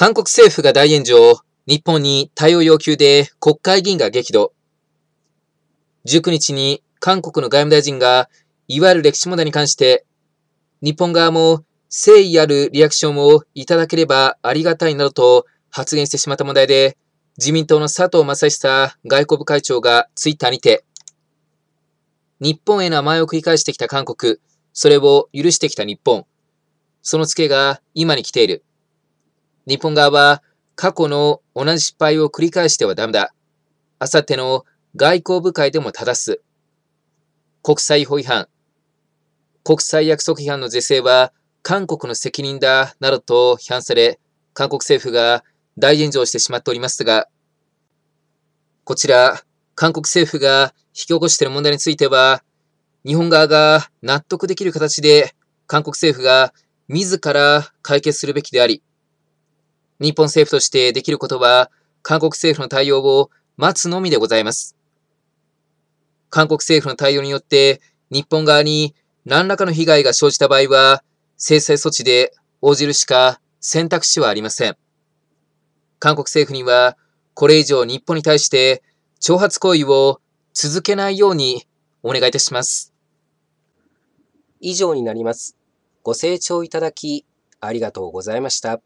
韓国政府が大炎上、日本に対応要求で国会議員が激怒。19日に韓国の外務大臣が、いわゆる歴史問題に関して、日本側も誠意あるリアクションをいただければありがたいなどと発言してしまった問題で、自民党の佐藤正久外交部会長がツイッターにて、日本への甘えを繰り返してきた韓国、それを許してきた日本、その付けが今に来ている。日本側は過去の同じ失敗を繰り返してはダメだ。あさっての外交部会でも正す。国際法違反。国際約束違反の是正は韓国の責任だ、などと批判され、韓国政府が大炎上してしまっておりますが、こちら、韓国政府が引き起こしている問題については、日本側が納得できる形で韓国政府が自ら解決するべきであり、日本政府としてできることは、韓国政府の対応を待つのみでございます。韓国政府の対応によって、日本側に何らかの被害が生じた場合は、制裁措置で応じるしか選択肢はありません。韓国政府には、これ以上日本に対して挑発行為を続けないようにお願いいたします。以上になります。ご清聴いただき、ありがとうございました。